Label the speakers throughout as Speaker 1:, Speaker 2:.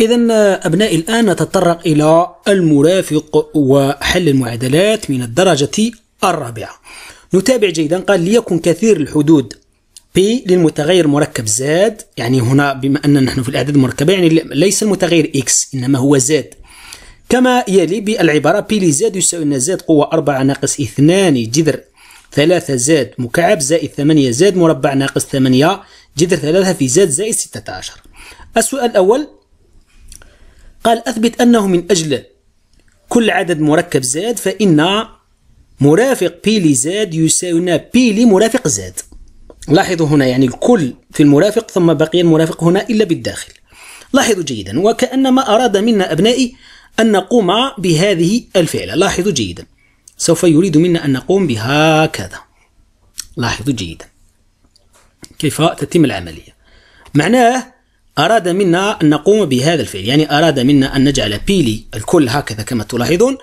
Speaker 1: إذا آه، أبنائي الآن نتطرق إلى المرافق وحل المعادلات من الدرجة الرابعة نتابع جيدا قال ليكن كثير الحدود P للمتغير مركب Z يعني هنا بما أننا نحن في الأعداد المركبة يعني ليس المتغير X إنما هو Z كما يلي بالعبارة P لزاد يساوي أن زاد قوة 4 ناقص 2 جذر 3 زاد مكعب زائد 8 زاد مربع ناقص 8 جذر 3 في زاد زائد 16 السؤال الأول قال أثبت أنه من أجل كل عدد مركب زاد فإن مرافق بي لزاد يساوي بي لمرافق زاد لاحظوا هنا يعني الكل في المرافق ثم بقي المرافق هنا إلا بالداخل لاحظوا جيدا وكأنما أراد منا أبنائي أن نقوم بهذه الفعلة لاحظوا جيدا سوف يريد منا أن نقوم بهكذا لاحظوا جيدا كيف تتم العملية معناه أراد منا أن نقوم بهذا الفعل يعني أراد منا أن نجعل بيلي الكل هكذا كما تلاحظون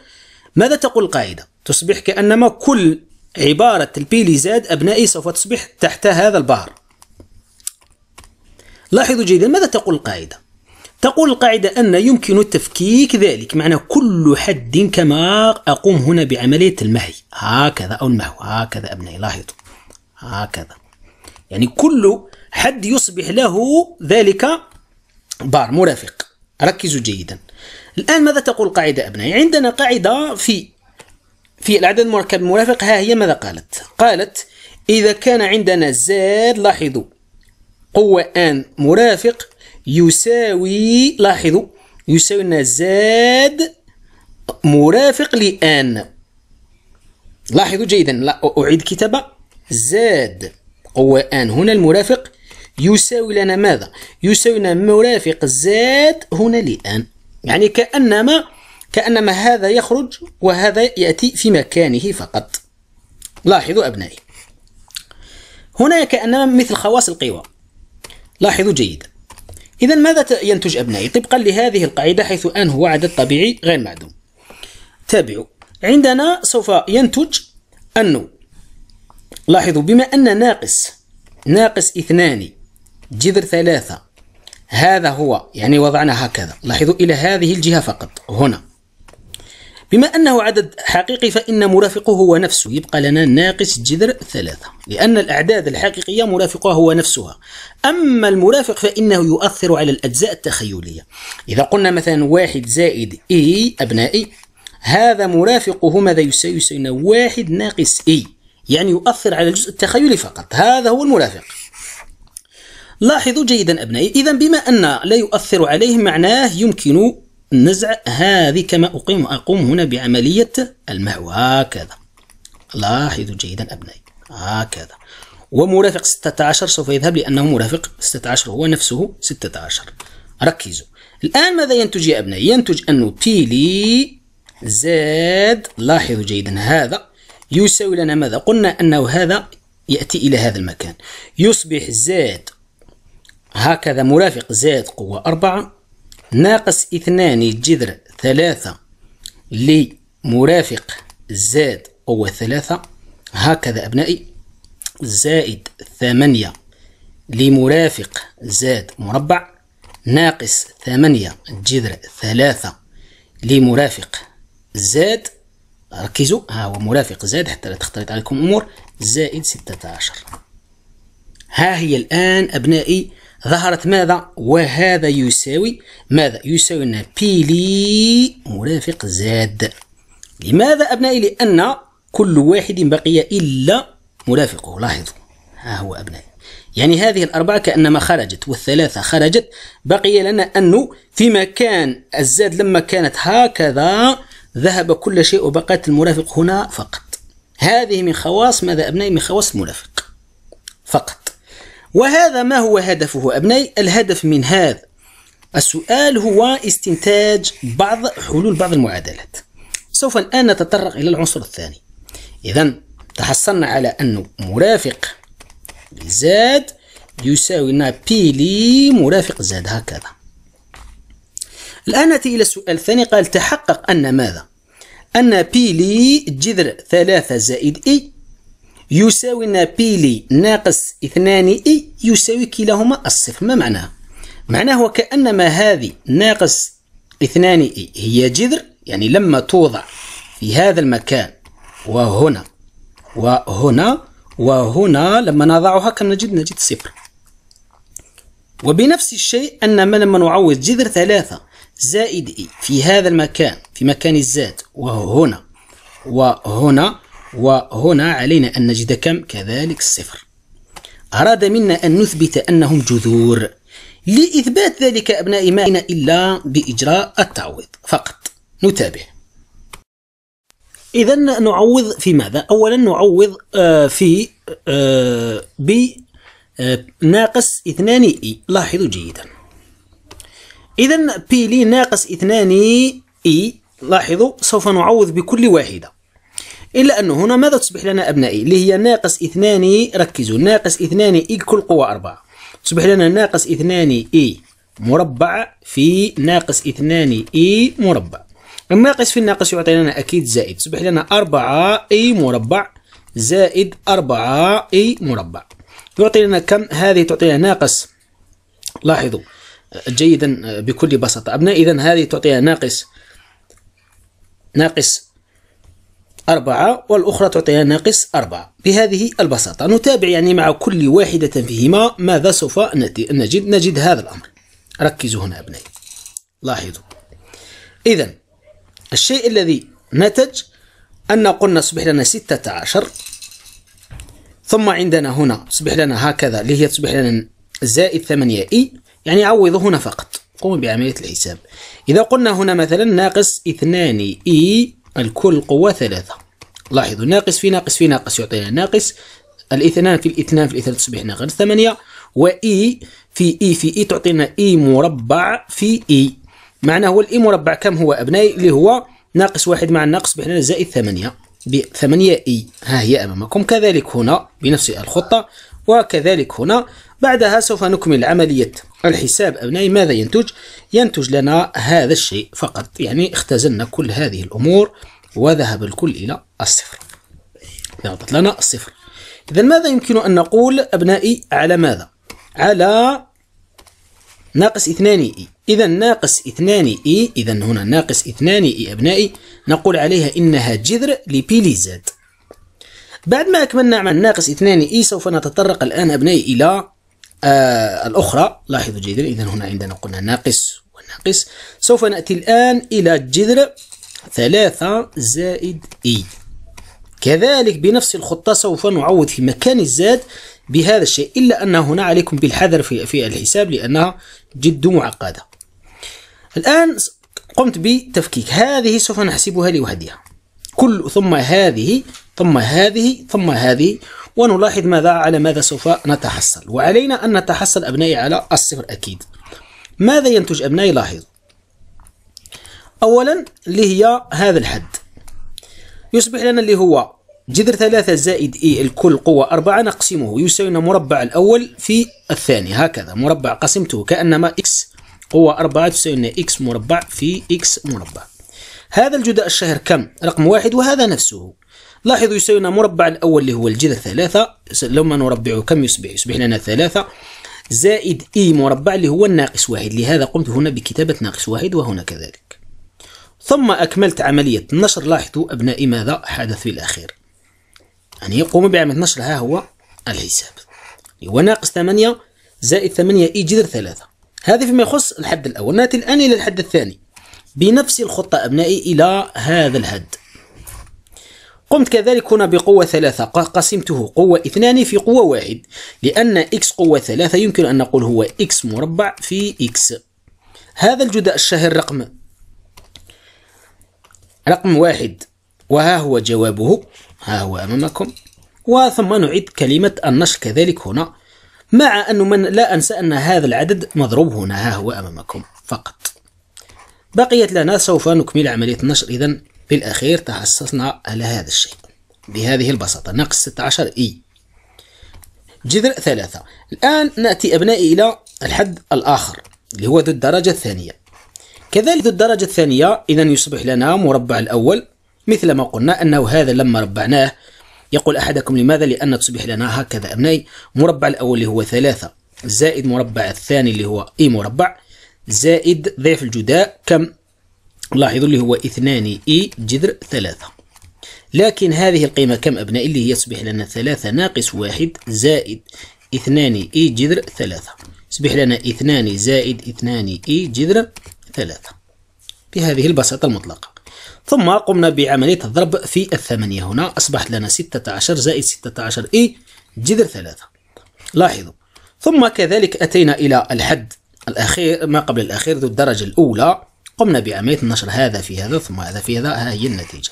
Speaker 1: ماذا تقول القاعدة تصبح كأنما كل عبارة البيلي زاد أبنائي سوف تصبح تحت هذا البار لاحظوا جيدا ماذا تقول القاعدة تقول القاعدة أن يمكن تفكيك ذلك معنى كل حد كما أقوم هنا بعملية المهي هكذا أو المهو هكذا أبنائي لاحظوا هكذا يعني كل حد يصبح له ذلك بار مرافق ركزوا جيدا الآن ماذا تقول قاعدة أبنائي عندنا قاعدة في في العدد المركب المرافق ها هي ماذا قالت قالت إذا كان عندنا زاد لاحظوا قوة آن مرافق يساوي لاحظوا يساوي لنا زاد مرافق لآن لاحظوا جيدا لا أعيد كتابة زاد قوة آن هنا المرافق يساوي لنا ماذا يساوي لنا مرافق الزاد هنا للآن يعني كأنما كأنما هذا يخرج وهذا يأتي في مكانه فقط لاحظوا أبنائي هنا كأنما مثل خواص القوى لاحظوا جيدا إذا ماذا ينتج أبنائي طبقا لهذه القاعدة حيث أن هو عدد طبيعي غير معدوم تابعوا عندنا سوف ينتج أنه لاحظوا بما أن ناقص ناقص اثنان جذر ثلاثة هذا هو يعني وضعنا هكذا لاحظوا إلى هذه الجهة فقط هنا بما أنه عدد حقيقي فإن مرافقه هو نفسه يبقى لنا ناقص جذر ثلاثة لأن الأعداد الحقيقية مرافقها هو نفسها أما المرافق فإنه يؤثر على الأجزاء التخيلية إذا قلنا مثلا واحد زائد إي أبنائي هذا مرافقه ماذا يساوي واحد ناقص إي يعني يؤثر على الجزء التخيلي فقط هذا هو المرافق لاحظوا جيدا أبنائي إذا بما أن لا يؤثر عليه معناه يمكن نزع هذه كما أقيم أقوم هنا بعملية المهو هكذا لاحظوا جيدا أبنائي هكذا ومرافق 16 سوف يذهب لأنه مرافق 16 هو نفسه 16 ركزوا الآن ماذا ينتج يا أبنائي ينتج أنه تي لي زاد لاحظوا جيدا هذا يساوي لنا ماذا قلنا أنه هذا يأتي إلى هذا المكان يصبح زاد هكذا مرافق زائد قوة أربعة ناقص اثنان جذر ثلاثة لمرافق زائد قوة ثلاثة هكذا أبنائي زائد ثمانية لمرافق زائد مربع ناقص ثمانية جذر ثلاثة لمرافق زائد ركزوا ها هو مرافق زائد حتى لا تختلط عليكم أمور زائد ستة عشر ها هي الآن أبنائي ظهرت ماذا وهذا يساوي ماذا يساوي أن لي مرافق زاد لماذا أبنائي لأن كل واحد بقي إلا مرافقه لاحظوا ها هو أبنائي يعني هذه الأربعة كأنما خرجت والثلاثة خرجت بقي لنا أنه في مكان الزاد لما كانت هكذا ذهب كل شيء وبقيت المرافق هنا فقط هذه من خواص ماذا أبنائي من خواص المرافق فقط وهذا ما هو هدفه أبني الهدف من هذا السؤال هو استنتاج بعض حلول بعض المعادلات سوف الآن نتطرق إلى العنصر الثاني إذا تحصلنا على أن مرافق زاد يساوي لنا بي لي مرافق زاد هكذا الآن نأتي إلى السؤال الثاني قال تحقق أن ماذا؟ أن بي لي جذر ثلاثة زائد إي يساوينا بيلي ناقص اثنان اي يساوي كلاهما الصفر ما معناها معناه وكأنما هذه ناقص اثنان اي هي جذر يعني لما توضع في هذا المكان وهنا وهنا وهنا لما نضعها كم نجد نجد صفر وبنفس الشيء أن من لما نعوض جذر ثلاثة زائد إي في هذا المكان في مكان الزاد وهنا وهنا وهنا علينا أن نجد كم كذلك الصفر أراد منا أن نثبت أنهم جذور لإثبات ذلك أبنائي ما إلا بإجراء التعويض فقط نتابع إذا نعوض في ماذا؟ أولا نعوض آه، في آه، ب آه، ناقص 2 إي لاحظوا جيدا إذا بي لي ناقص 2 إي لاحظوا سوف نعوض بكل واحدة إلا أنه هنا ماذا تصبح لنا أبنائي اللي هي ناقص اثنان ركزوا ناقص اثنان إي كل قوة أربعة تصبح لنا ناقص اثنان إي مربع في ناقص اثنان إي مربع الناقص في الناقص يعطي لنا أكيد زائد تصبح لنا أربعة إي مربع زائد أربعة إي مربع يعطي لنا كم هذه تعطينا ناقص لاحظوا جيدا بكل بساطة أبنائي إذا هذه تعطينا ناقص ناقص أربعة والأخرى تعطيها ناقص أربعة بهذه البساطة نتابع يعني مع كل واحدة فيهما ماذا سوف نجد نجد هذا الأمر ركزوا هنا أبنائي لاحظوا إذا الشيء الذي نتج أن قلنا أصبح لنا ستة عشر ثم عندنا هنا أصبح لنا هكذا اللي هي تصبح لنا زائد ثمانية إي يعني عوضوا هنا فقط قوم بعملية الحساب إذا قلنا هنا مثلا ناقص اثنان إي الكل قوة ثلاثة لاحظوا ناقص في ناقص في ناقص يعطينا ناقص الاثنان في الاثنان في الاثنان تصبح غير ثمانية و اي في إي في إي تعطينا إي مربع في إي معناه هو الإي مربع كم هو أبنائي اللي هو ناقص واحد مع الناقص يصبح لنا زائد ثمانية بثمانية إي ها هي أمامكم كذلك هنا بنفس الخطة وكذلك هنا بعدها سوف نكمل عملية الحساب أبنائي ماذا ينتج؟ ينتج لنا هذا الشيء فقط يعني اختزلنا كل هذه الأمور وذهب الكل إلى الصفر ضغطت لنا الصفر إذا ماذا يمكن أن نقول أبنائي على ماذا؟ على ناقص 2 إي إذا ناقص 2 إي إذا هنا ناقص 2 إي أبنائي نقول عليها إنها جذر لبيلي زد بعد ما أكملنا عمل ناقص 2 إي سوف نتطرق الآن أبنائي إلى آه الأخرى لاحظوا جيدا إذا هنا عندنا قلنا ناقص وناقص سوف نأتي الآن إلى جذر ثلاثة زائد إي e. كذلك بنفس الخطة سوف نعوض في مكان الزاد بهذا الشيء إلا أن هنا عليكم بالحذر في, في الحساب لأنها جد معقدة الآن قمت بتفكيك هذه سوف نحسبها لوحدها كل ثم هذه ثم هذه ثم هذه ونلاحظ ماذا على ماذا سوف نتحصل وعلينا أن نتحصل أبنائي على الصفر أكيد ماذا ينتج أبنائي لاحظ أولا اللي هي هذا الحد يصبح لنا اللي هو جذر ثلاثة زائد إي الكل قوة أربعة نقسمه يساوينا مربع الأول في الثاني هكذا مربع قسمته كأنما إكس قوة أربعة تساوي لنا إكس مربع في إكس مربع هذا الجداء الشهر كم رقم واحد وهذا نفسه لاحظوا لنا مربع الأول اللي هو الجذر ثلاثة لما نربعه كم يصبح يصبح لنا ثلاثة زائد إي e مربع اللي هو الناقص واحد لهذا قمت هنا بكتابة ناقص واحد وهنا كذلك ثم أكملت عملية النشر لاحظوا أبنائي ماذا حدث في الأخير يعني يقوم بعملية نشر ها هو الحساب هو ناقص ثمانية زائد ثمانية إي e جذر ثلاثة هذا فيما يخص الحد الأول نأتي الآن إلى الحد الثاني بنفس الخطة أبنائي إلى هذا الحد قمت كذلك هنا بقوة ثلاثة قسمته قوة اثنان في قوة واحد لأن إكس قوة ثلاثة يمكن أن نقول هو إكس مربع في إكس هذا الجداء الشهر رقم رقم واحد وها هو جوابه ها هو أمامكم وثم نعيد كلمة النشر كذلك هنا مع أنه من لا أنسى أن هذا العدد مضروب هنا ها هو أمامكم فقط بقيت لنا سوف نكمل عملية النشر إذا في الأخير تحصصنا على هذا الشيء بهذه البساطة ناقص 16 إي جذر ثلاثة الآن نأتي أبنائي إلى الحد الآخر اللي هو ذو الدرجة الثانية كذلك ذو الدرجة الثانية إذا يصبح لنا مربع الأول مثل ما قلنا أنه هذا لما ربعناه يقول أحدكم لماذا لأن تصبح لنا هكذا أبنائي مربع الأول اللي هو ثلاثة زائد مربع الثاني اللي هو إي مربع زائد ضعف الجداء كم لاحظوا اللي هو 2 اي جذر 3 لكن هذه القيمة كم أبنائي اللي هي يصبح لنا 3 ناقص 1 زائد 2 اي جذر 3 يصبح لنا 2 زائد 2 اي جذر 3 بهذه البساطة المطلقة ثم قمنا بعملية الضرب في الثمانية هنا أصبحت لنا 16 زائد 16 اي جذر 3 لاحظوا ثم كذلك أتينا إلى الحد الأخير ما قبل الأخير ذو الدرجة الأولى قمنا بعملية نشر هذا في هذا ثم هذا في هذا ها هي النتيجة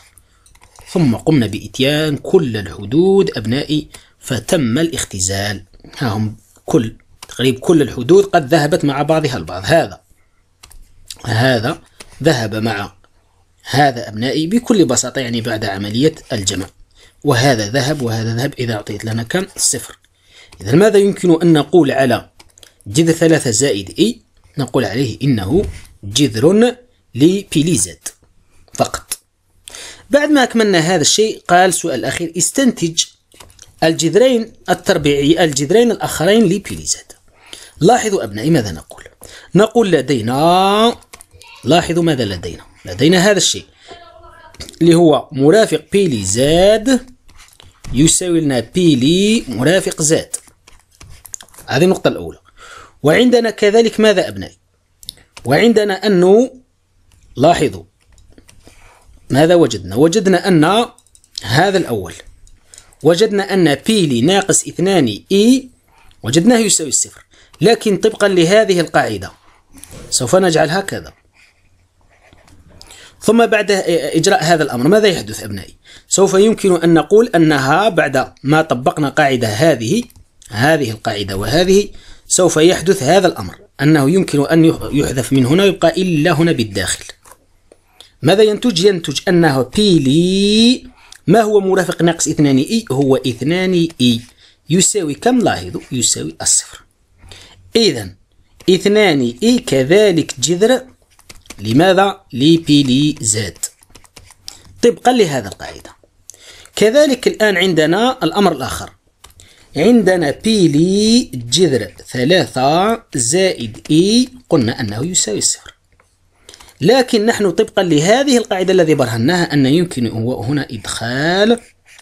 Speaker 1: ثم قمنا بإتيان كل الحدود أبنائي فتم الاختزال ها هم كل تقريب كل الحدود قد ذهبت مع بعضها البعض هذا هذا ذهب مع هذا أبنائي بكل بساطة يعني بعد عملية الجمع وهذا ذهب وهذا ذهب إذا أعطيت لنا كم صفر إذا ماذا يمكن أن نقول على جذر ثلاثة زائد إي نقول عليه إنه جذر لبيلي زد فقط بعد ما أكملنا هذا الشيء قال سؤال الأخير استنتج الجذرين التربيعي الجذرين الآخرين لبيلي زد لاحظوا أبنائي ماذا نقول نقول لدينا لاحظوا ماذا لدينا لدينا هذا الشيء اللي هو مرافق بيلي زاد يساوي لنا بيلي مرافق زاد هذه النقطة الأولى وعندنا كذلك ماذا أبنائي وعندنا أنه لاحظوا ماذا وجدنا وجدنا أن هذا الأول وجدنا أن بي لناقص 2 إي e، وجدناه يساوي الصفر لكن طبقا لهذه القاعدة سوف نجعل هكذا ثم بعد إجراء هذا الأمر ماذا يحدث أبنائي؟ سوف يمكن أن نقول أنها بعد ما طبقنا قاعدة هذه هذه القاعدة وهذه سوف يحدث هذا الأمر أنه يمكن أن يحذف من هنا ويبقى إلا هنا بالداخل ماذا ينتج؟ ينتج أنه بيلي e ما هو مرافق ناقص اثنان إي e؟ هو اثنان إي e. يساوي كم لاحظوا؟ يساوي الصفر إذا اثنان إي كذلك جذر لماذا؟ لبيلي زاد طبقا لهذا القاعدة كذلك الآن عندنا الأمر الآخر عندنا بي لي جذر ثلاثة زائد إي e قلنا أنه يساوي الصفر لكن نحن طبقا لهذه القاعدة الذي برهناها أن يمكن هنا إدخال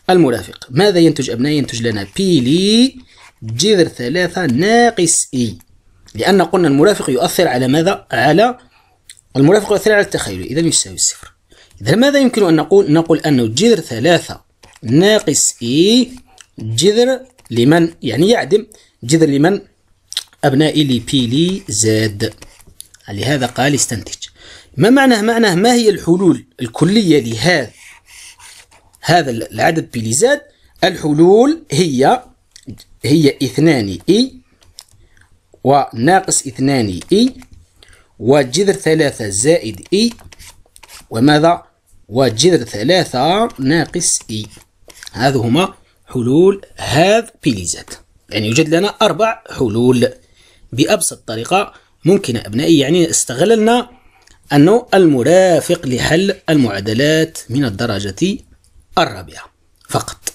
Speaker 1: المرافق ماذا ينتج أبناء ينتج لنا بي لي جذر ثلاثة ناقص إي e. لأن قلنا المرافق يؤثر على ماذا؟ على المرافق يؤثر على التخيل إذا يساوي الصفر إذا ماذا يمكن أن نقول؟ نقول أنه جذر ثلاثة ناقص إي e جذر لمن يعني يعدم جذر لمن أبنائي لبيلي زاد لهذا قال استنتج ما معناه معناه ما هي الحلول الكلية لهذا هذا العدد بيلي زاد الحلول هي هي اثنان اي e وناقص اثنان اي e وجذر ثلاثة زائد اي e وماذا وجذر ثلاثة ناقص اي هذا هما حلول هاف بيليزات يعني يوجد لنا أربع حلول بأبسط طريقة ممكنة أبنائي يعني استغللنا أنه المرافق لحل المعادلات من الدرجة الرابعة فقط